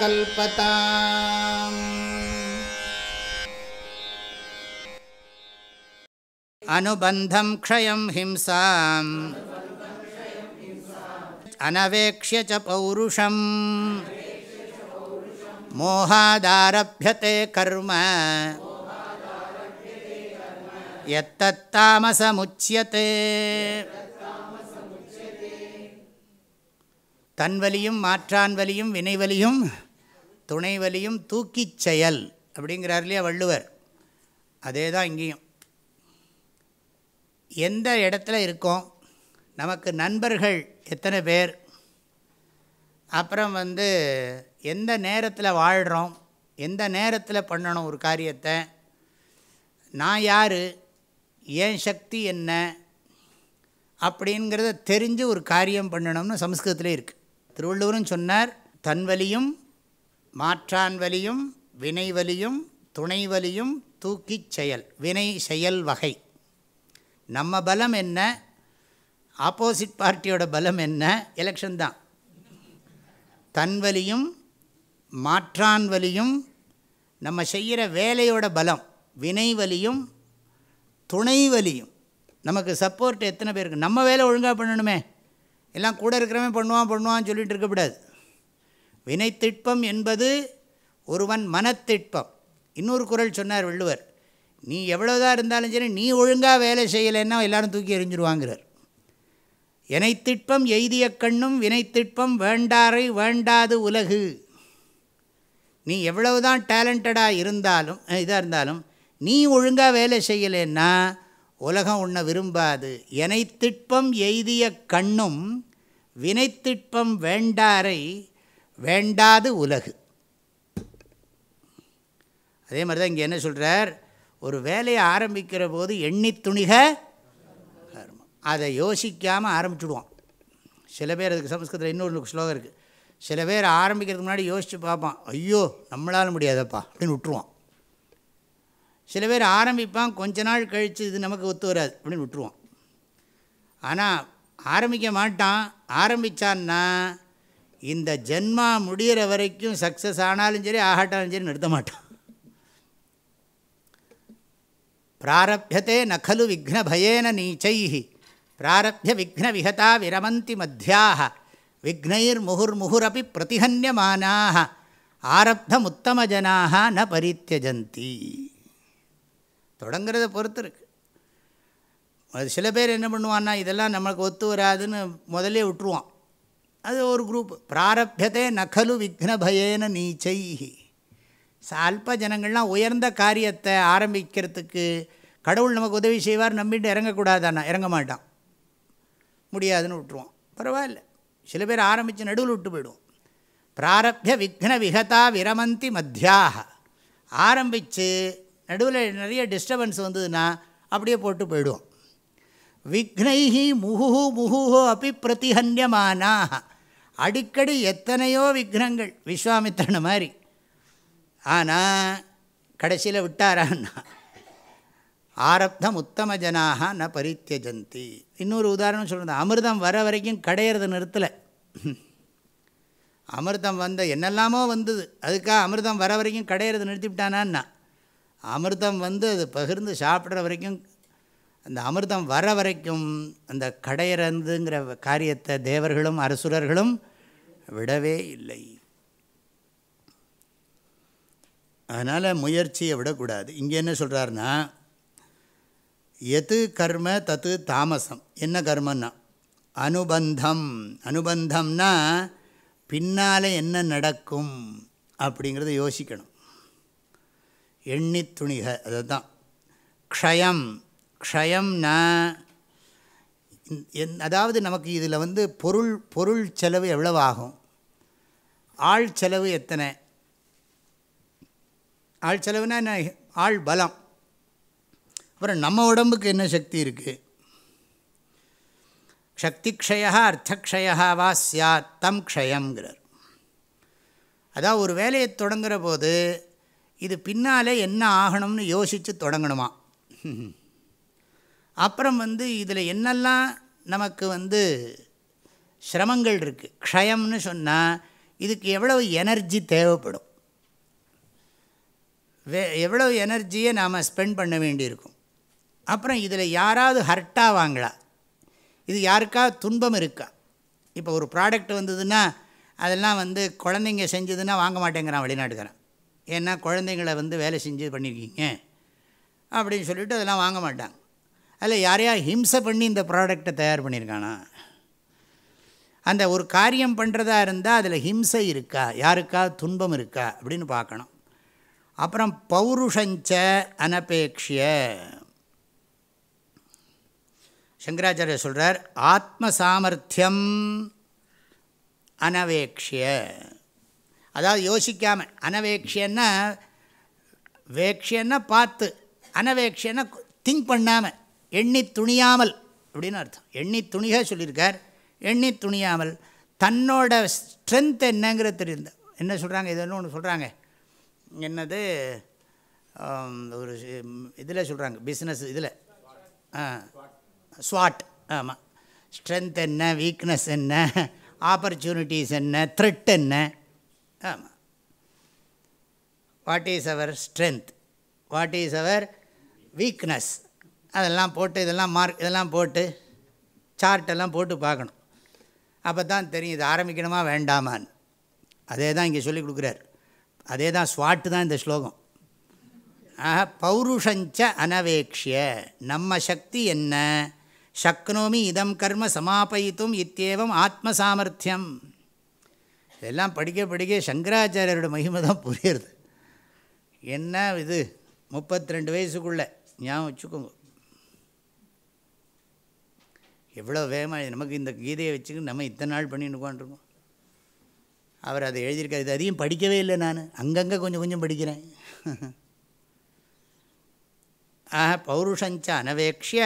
कल्पता अनुबन्धं क्षयं हिंसाम् अनवेक्ष्य च पौरुषम् मोहादारभ्यते कर्म यत्तत्तामसमुच्यते தன்வலியும் மாற்றான் வலியும் வினைவலியும் துணைவலியும் தூக்கி செயல் அப்படிங்கிறார் இல்லையா வள்ளுவர் அதே தான் இங்கேயும் எந்த இடத்துல இருக்கோம் நமக்கு நண்பர்கள் எத்தனை பேர் அப்புறம் வந்து எந்த நேரத்தில் வாழ்கிறோம் எந்த நேரத்தில் பண்ணணும் ஒரு காரியத்தை நான் யார் ஏன் சக்தி என்ன அப்படிங்கிறத தெரிஞ்சு ஒரு காரியம் பண்ணணும்னு சம்ஸ்கிருதத்துலேயே இருக்குது திருவள்ளுவரும் சொன்னார் தன்வலியும் மாற்றான் வலியும் வினைவலியும் துணைவலியும் தூக்கி செயல் வினை செயல் வகை நம்ம பலம் என்ன ஆப்போசிட் பார்ட்டியோட பலம் என்ன எலெக்ஷன் தான் தன்வலியும் மாற்றான் வலியும் நம்ம செய்கிற வேலையோட பலம் வினைவலியும் துணைவலியும் நமக்கு சப்போர்ட் எத்தனை பேருக்கு நம்ம வேலை ஒழுங்காக பண்ணணுமே எல்லாம் கூட இருக்கிறவன் பண்ணுவான் பண்ணுவான்னு சொல்லிகிட்டு இருக்கக்கூடாது வினைத்திட்பம் என்பது ஒருவன் மனத்திட்பம் இன்னொரு குரல் சொன்னார் வள்ளுவர் நீ எவ்வளோதான் இருந்தாலும் சரி நீ ஒழுங்காக வேலை செய்யலைன்னா எல்லோரும் தூக்கி எறிஞ்சிருவாங்கிறார் இணைத்திட்பம் எய்திய கண்ணும் வினைத்திட்பம் வேண்டாரை வேண்டாது உலகு நீ எவ்வளவுதான் டேலண்டடாக இருந்தாலும் இதாக இருந்தாலும் நீ ஒழுங்காக வேலை செய்யலைன்னா உலகம் உன்னை விரும்பாது எனைத்திட்பம் எய்திய கண்ணும் வினைத்திட்பம் வேண்டாரை வேண்டாது உலகு அதே மாதிரி தான் இங்கே என்ன சொல்கிறார் ஒரு வேலையை ஆரம்பிக்கிற போது எண்ணி துணிக அதை யோசிக்காமல் ஆரம்பிச்சுடுவோம் சில பேர் அதுக்கு சமஸ்கிருதத்தில் இன்னொரு ஸ்லோகம் இருக்குது சில பேர் ஆரம்பிக்கிறதுக்கு முன்னாடி யோசித்து பார்ப்பான் ஐயோ நம்மளால் முடியாதப்பா அப்படின்னு விட்டுருவோம் சில பேர் ஆரம்பிப்பான் கொஞ்ச நாள் கழித்து இது நமக்கு ஒத்து வராது அப்படின்னு விட்டுருவோம் ஆனால் ஆரம்பிக்க மாட்டான் ஆரம்பித்தான்னா இந்த ஜென்மா முடிகிற வரைக்கும் சக்ஸஸ் ஆனாலும் சரி ஆகாட்டாலும் சரி நிறுத்த மாட்டான் பிராரபியத்தே நலு விக்னபயேன நீச்சை பிராரபிய விக்ன விகதா விரமந்தி மத்தியாக விக்னைர் முகுர் முகுரப்பி பிரதிஹன்யமானாக ஆரப்தமுத்தமஜனாக ந பரித்தியஜந்தி தொடங்கிறத பொறுத்து இருக்குது அது சில பேர் என்ன பண்ணுவான்னா இதெல்லாம் நம்மளுக்கு ஒத்து வராதுன்னு முதலே விட்டுருவான் அது ஒரு குரூப் பிராரப்பியதே நகலு விக்னபயேன நீச்சை சால்ப ஜனங்கள்லாம் உயர்ந்த காரியத்தை ஆரம்பிக்கிறதுக்கு கடவுள் நமக்கு உதவி செய்வார் நம்பிட்டு இறங்கக்கூடாதானா இறங்க மாட்டான் முடியாதுன்னு விட்டுருவான் பரவாயில்ல சில பேர் ஆரம்பித்து நடுவில் விட்டு போயிடுவோம் பிராரப்ய விக்ன விகதா விரமந்தி மத்தியாக ஆரம்பித்து நடுவில் நிறைய டிஸ்டர்பன்ஸ் வந்ததுன்னா அப்படியே போட்டு போயிடுவோம் விக்னைஹி முகுஹு முகுஹோ அப்பி பிரதிஹன்யமானாக அடிக்கடி எத்தனையோ விக்னங்கள் விஸ்வாமித்திரன மாதிரி ஆனால் கடைசியில் விட்டாரான்னா ஆரப்தம் உத்தம ஜனாக ந பரித்தியஜந்தி இன்னொரு உதாரணம் சொல்கிறது அமிர்தம் வர வரைக்கும் கடையிறது நிறுத்தலை அமிர்தம் வந்த என்னெல்லாமோ வந்தது அதுக்காக அமிர்தம் வர வரைக்கும் கடையிறது நிறுத்திவிட்டானான்னா அமிர்தம் வந்து அது பகிர்ந்து சாப்பிட்ற வரைக்கும் அந்த அமிர்தம் வர வரைக்கும் அந்த கடையிறந்துங்கிற காரியத்தை தேவர்களும் அரசுரர்களும் விடவே இல்லை அதனால் முயற்சியை விடக்கூடாது இங்கே என்ன சொல்கிறாருன்னா எது கர்ம தத்து தாமசம் என்ன கர்மன்னா அனுபந்தம் அனுபந்தம்னா பின்னால் என்ன நடக்கும் அப்படிங்கிறத யோசிக்கணும் எண்ணி துணிக அதுதான் க்ஷயம் ந அதாவது நமக்கு இதில் வந்து பொருள் பொருள் செலவு எவ்வளவு ஆகும் ஆள் செலவு எத்தனை ஆள் செலவுனா என்ன ஆள் பலம் அப்புறம் நம்ம உடம்புக்கு என்ன சக்தி இருக்குது சக்தி க்ஷயா அர்த்தக்ஷயா வா சியாத் தம் க்ஷயங்கிறார் அதான் ஒரு வேலையை தொடங்குகிற போது இது பின்னாலே என்ன ஆகணும்னு யோசித்து தொடங்கணுமா அப்புறம் வந்து இதில் என்னெல்லாம் நமக்கு வந்து சிரமங்கள் இருக்குது க்ஷயம்னு சொன்னால் இதுக்கு எவ்வளவு எனர்ஜி தேவைப்படும் வே எவ்வளவு எனர்ஜியை நாம் ஸ்பெண்ட் பண்ண வேண்டியிருக்கும் அப்புறம் இதில் யாராவது ஹர்ட்டாக வாங்கலாம் இது யாருக்கா துன்பம் இருக்கா இப்போ ஒரு ப்ராடக்ட் வந்ததுன்னா அதெல்லாம் வந்து குழந்தைங்க செஞ்சதுன்னா வாங்க மாட்டேங்கிறான் வெளிநாட்டுக்காரன் ஏன்னா குழந்தைங்களை வந்து வேலை செஞ்சு பண்ணியிருக்கீங்க அப்படின்னு சொல்லிவிட்டு அதெல்லாம் வாங்க மாட்டாங்க அதில் யாரையா ஹிம்சை பண்ணி இந்த ப்ராடக்டை தயார் பண்ணியிருக்கானா அந்த ஒரு காரியம் பண்ணுறதா இருந்தால் அதில் ஹிம்சை இருக்கா யாருக்கா துன்பம் இருக்கா அப்படின்னு பார்க்கணும் அப்புறம் பௌருஷஞ்ச அனபேக்ஷிய சங்கராச்சாரிய சொல்கிறார் ஆத்ம சாமர்த்தியம் அனவேக்ஷிய அதாவது யோசிக்காமல் அனவேக்ஷன்னா வேக்ஷன்னா பார்த்து அனவேக்ஷன்னா திங்க் பண்ணாமல் எண்ணி துணியாமல் அப்படின்னு அர்த்தம் எண்ணி துணிக சொல்லியிருக்கார் எண்ணி துணியாமல் தன்னோட ஸ்ட்ரென்த் என்னங்கிறது தெரியுது என்ன சொல்கிறாங்க இது ஒன்று சொல்கிறாங்க என்னது ஒரு இதில் சொல்கிறாங்க பிஸ்னஸ் இதில் ஸ்வாட் ஆமாம் ஸ்ட்ரென்த் என்ன வீக்னஸ் என்ன ஆப்பர்ச்சுனிட்டிஸ் என்ன த்ரெட் என்ன ஆமாம் வாட் இஸ் அவர் ஸ்ட்ரென்த் வாட் இஸ் அவர் வீக்னஸ் அதெல்லாம் போட்டு இதெல்லாம் மார்க் இதெல்லாம் போட்டு சார்ட்டெல்லாம் போட்டு பார்க்கணும் அப்போ தான் தெரியும் இது ஆரம்பிக்கணுமா வேண்டாமான்னு அதே தான் இங்கே சொல்லி கொடுக்குறார் அதே தான் ஸ்வாட்டு தான் இந்த ஸ்லோகம் ஆக பௌருஷஞ்ச அனவேக்ஷிய நம்ம சக்தி என்ன சக்னோமி இதம் கர்ம சமாபயித்தும் இத்தேவம் ஆத்ம சாமர்த்தியம் இதெல்லாம் படிக்க படிக்க சங்கராச்சாரியரோட மகிமை தான் புரியுறது என்ன இது முப்பத்தி ரெண்டு வயசுக்குள்ளே ஞாபகம் வச்சுக்கோங்க எவ்வளோ வேகமாக நமக்கு இந்த கீதையை வச்சுக்கி நம்ம இத்தனை நாள் பண்ணின்னு அவர் அதை எழுதியிருக்கார் இது அதையும் படிக்கவே இல்லை நான் அங்கங்கே கொஞ்சம் கொஞ்சம் படிக்கிறேன் ஆஹ பௌருஷஞ்ச அனவேக்ஷிய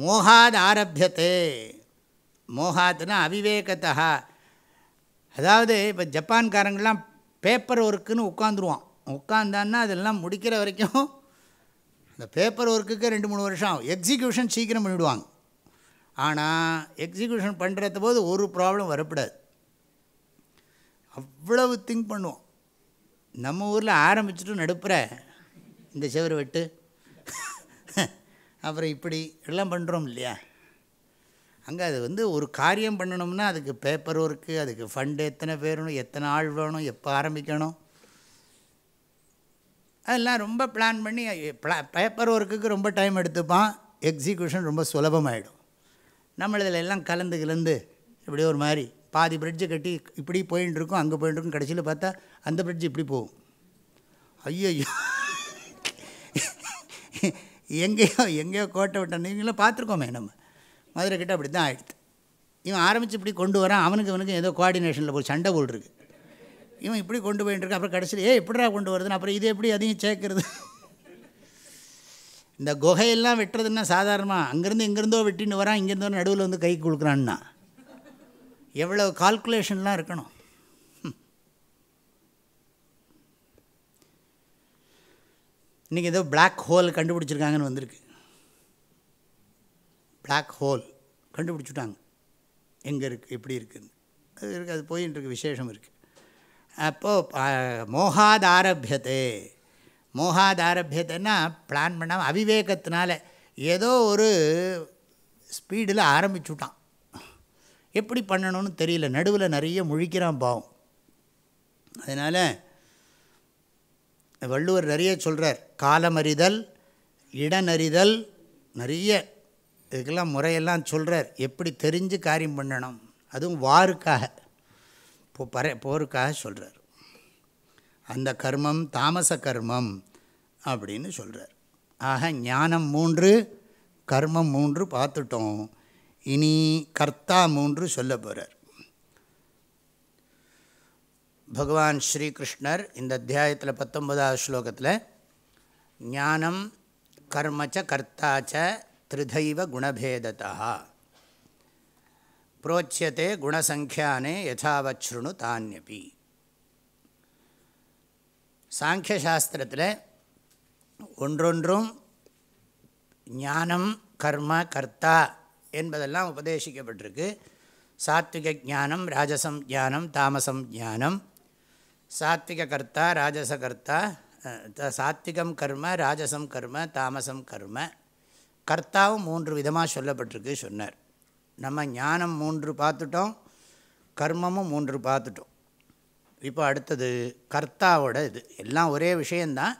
மோகாத் ஆரபியத்தே மோகாத்னா அவிவேகத்தா அதாவது இப்போ ஜப்பான்காரங்கள்லாம் பேப்பர் ஒர்க்குன்னு உட்காந்துருவான் உட்காந்தான்னா அதெல்லாம் முடிக்கிற வரைக்கும் இந்த பேப்பர் ஒர்க்குக்கு ரெண்டு மூணு வருஷம் ஆகும் எக்ஸிக்யூஷன் சீக்கிரம் பண்ணிவிடுவாங்க ஆனால் எக்ஸிக்யூஷன் பண்ணுறது போது ஒரு ப்ராப்ளம் வரப்படாது அவ்வளவு திங்க் பண்ணுவோம் நம்ம ஊரில் ஆரம்பிச்சுட்டு நடுப்புற இந்த செவரு வெட்டு அப்புறம் இப்படி எல்லாம் பண்ணுறோம் இல்லையா அங்கே அது வந்து ஒரு காரியம் பண்ணணும்னா அதுக்கு பேப்பர் ஒர்க்கு அதுக்கு ஃபண்டு எத்தனை பேரணும் எத்தனை ஆள் வேணும் எப்போ ஆரம்பிக்கணும் அதெல்லாம் ரொம்ப பிளான் பண்ணி பேப்பர் ஒர்க்குக்கு ரொம்ப டைம் எடுத்துப்பான் எக்ஸிக்யூஷன் ரொம்ப சுலபமாகிடும் நம்மளதில் எல்லாம் கலந்து கலந்து இப்படி ஒரு மாதிரி பாதி பிரிட்ஜை கட்டி இப்படி போயின்னு இருக்கும் அங்கே போயின்னு இருக்கும் கடைசியில் பார்த்தா அந்த பிரிட்ஜ் இப்படி போகும் ஐயோ எங்கேயோ எங்கேயோ கோட்டை விட்டோம் நீங்களும் பார்த்துருக்கோமே நம்ம மதுரை கிட்ட அப்படி தான் ஆகிடுது இவன் ஆரம்பித்து இப்படி கொண்டு வரான் அவனுக்கு இவனுக்கு ஏதோ கோஆர்டினேஷனில் போய் சண்டை போட்டுருக்கு இவன் இப்படி கொண்டு போயிட்டு இருக்கு அப்புறம் கடைசியில் ஏ எப்படிடா கொண்டு வருதுன்னு அப்புறம் இது எப்படி அதையும் சேர்க்கறது இந்த குகையெல்லாம் வெட்டுறதுன்னா சாதாரணமாக அங்கேருந்து இங்கேருந்தோ வெட்டின்னு வரான் இங்கேருந்தோ நடுவில் வந்து கை கொடுக்குறான்னா எவ்வளோ கால்குலேஷன்லாம் இருக்கணும் இன்றைக்கி ஏதோ பிளாக் ஹோல் கண்டுபிடிச்சிருக்காங்கன்னு வந்திருக்கு பிளாக் ஹோல் கண்டுபிடிச்சுட்டாங்க எங்கே இருக்குது எப்படி இருக்குதுன்னு அது இருக்குது அது போயின்னு இருக்குது விசேஷம் இருக்குது அப்போது மோகாதாரபியத்தே மோகாதாரபியத்தைன்னா பிளான் பண்ணாமல் அவிவேகத்தினால ஏதோ ஒரு ஸ்பீடில் ஆரம்பிச்சுட்டான் எப்படி பண்ணணும்னு தெரியல நடுவில் நிறைய முழிக்கிறான் பாவம் அதனால் வள்ளுவர் நிறைய சொல்கிறார் காலமறிதல் இடநறிதல் நிறைய இதுக்கெல்லாம் முறையெல்லாம் சொல்கிறார் எப்படி தெரிஞ்சு காரியம் பண்ணணும் அதுவும் வாருக்காக போ பர போருக்காக சொல்கிறார் அந்த கர்மம் தாமச கர்மம் அப்படின்னு சொல்கிறார் ஆக ஞானம் மூன்று கர்மம் மூன்று பார்த்துட்டோம் இனி கர்த்தா மூன்று சொல்ல போகிறார் பகவான் ஸ்ரீகிருஷ்ணர் இந்த அத்தியாயத்தில் பத்தொன்பதாவது ஸ்லோகத்தில் ஞானம் கர்மச்ச கர்த்தாச்ச திருதைவ குணபேதா புரோச்சியத்தை குணசங்கியானே யதாவச்ருணு தானியபி சாங்கியசாஸ்திரத்தில் ஒன்றொன்றும் ஞானம் கர்ம கர்த்தா என்பதெல்லாம் உபதேசிக்கப்பட்டிருக்கு சாத்விக ஜானம் ராஜசம் ஜானம் தாமசம் ஜானம் சாத்விக கர்த்தா ராஜச கர்த்தா சாத்விகம் கர்ம ராஜசம் கர்ம தாமசம் கர்ம கர்த்தாவும் மூன்று விதமாக சொல்லப்பட்டிருக்கு சொன்னார் நம்ம ஞானம் மூன்று பார்த்துட்டோம் கர்மமும் மூன்று பார்த்துட்டோம் இப்போ அடுத்தது கர்த்தாவோட இது எல்லாம் ஒரே விஷயந்தான்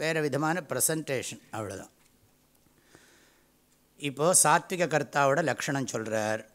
வேறு விதமான ப்ரெசன்டேஷன் அவ்வளோதான் இப்போது சாத்விக கர்த்தாவோட லக்ஷணம் சொல்கிறார்